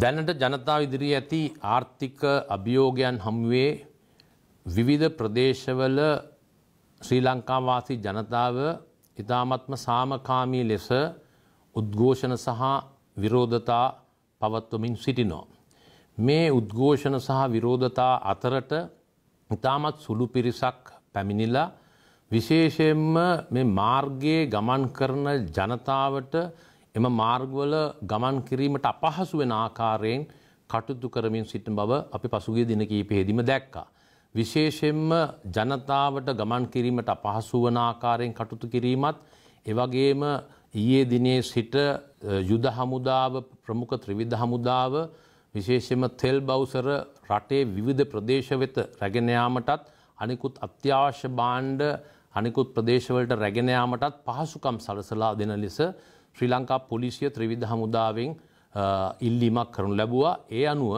දැනට ජනතාව ඉදිරියේ ඇති ආර්ථික අභියෝගයන් හමුවේ විවිධ ප්‍රදේශවල ශ්‍රී ලංකාවාසී ජනතාව ඉතාමත්ම සාමකාමී ලෙස උද්ඝෝෂණ සහ විරෝධතා පවත්වමින් සිටිනෝ. මේ උද්ඝෝෂණ සහ විරෝධතා අතරට ඉතාමත් සුළු පිරිසක් පැමිණිලා විශේෂයෙන්ම මේ මාර්ගයේ ගමන් කරන ජනතාවට එම මාර්ගවල ගමන් කිරීමට අපහසු වෙන ආකාරයෙන් කටයුතු කරමින් සිටින බව අපි පසුගිය දින කිහිපෙහිදීම දැක්කා. විශේෂයෙන්ම ජනතාවට ගමන් කිරීමට අපහසු වන ආකාරයෙන් කටයුතු කිරීමත් එවැගේම ඊයේ දිනේ සිට යුද හමුදාව ප්‍රමුඛ ත්‍රිවිධ හමුදාව විශේෂයෙන්ම තෙල් බවුසර රටේ විවිධ ප්‍රදේශ වෙත රැගෙන යාමටත් අනිකුත් අත්‍යවශ්‍ය භාණ්ඩ අනිකුත් ප්‍රදේශවලට රැගෙන යාමටත් පහසුකම් සලසලා දෙන ලෙස ශ්‍රී ලංකා පොලිසිය ත්‍රිවිධ හමුදාවෙන් ඉල්ලීමක් කරනු ලැබුවා. ඒ අනුව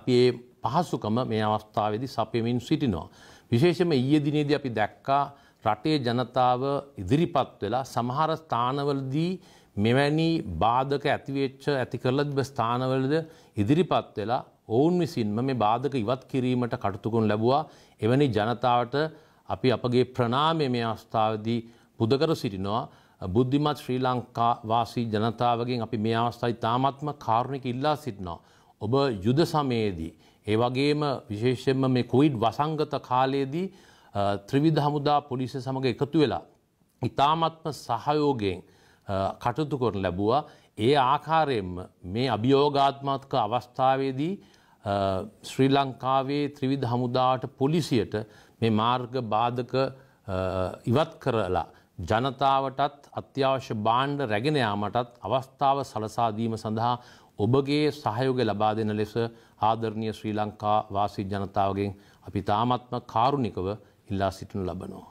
අපි ඒ පහසුකම මේ අවස්ථාවේදී සපයමින් සිටිනවා. විශේෂයෙන්ම ඊයේ දිනේදී අපි දැක්කා රටේ ජනතාව ඉදිරිපත් වෙලා සමහර ස්ථානවලදී මෙවැනි බාධක ඇතිවෙච්ච ඇති කරලද ස්ථානවලද ඉදිරිපත් වෙලා ඔවුන් විසින්ම මේ බාධක ඉවත් කිරීමට කටතුකුන් ලැබුවා එවැනි ජනතාවට අපි අපගේ ප්‍රනාමය මේ අවස්ථාවදී පුදකර සිටිනවා බුද්ධිමත් ශ්‍රී ලංකා වාසී ජනතාවගෙන් අපි මේ අවස්ථයි තාමත්ම කාරුණික ඉල්ලා සිටිනවා. ඔබ යුද සමයේදී. ඒ වගේම විශේෂයෙන්ම මේ කොයිඩ් වසංගත කාලයේදී ත්‍රිවිධ හමුදා පොලිස සමඟ එකතු වෙලා. ඉතාමත්ම සහයෝගයෙන් කටුතු කරන ලැබුවා ඒ ආකාරයෙන්ම මේ අභියෝගාත්මත්ක අවස්ථාවේදී ශ්‍රී ලංකාවේ ත්‍රිවිධ හමුදාට පොලිසියට මේ මාර්ග බාධක ඉවත් කරලා ජනතාවටත් අත්‍යවශ්‍ය බාණ්ඩ රැගෙන යාමටත් අවස්ථාව සලසාදීම සඳහා ඔබගේ සහයෝග ලබා දෙන ලෙස ආදරණීය ශ්‍රී ලංකා වාසී ජනතාවගෙන් අපි තාමත්ම කාරුණිකව ඉල්ලා සිටිනු ලබනවා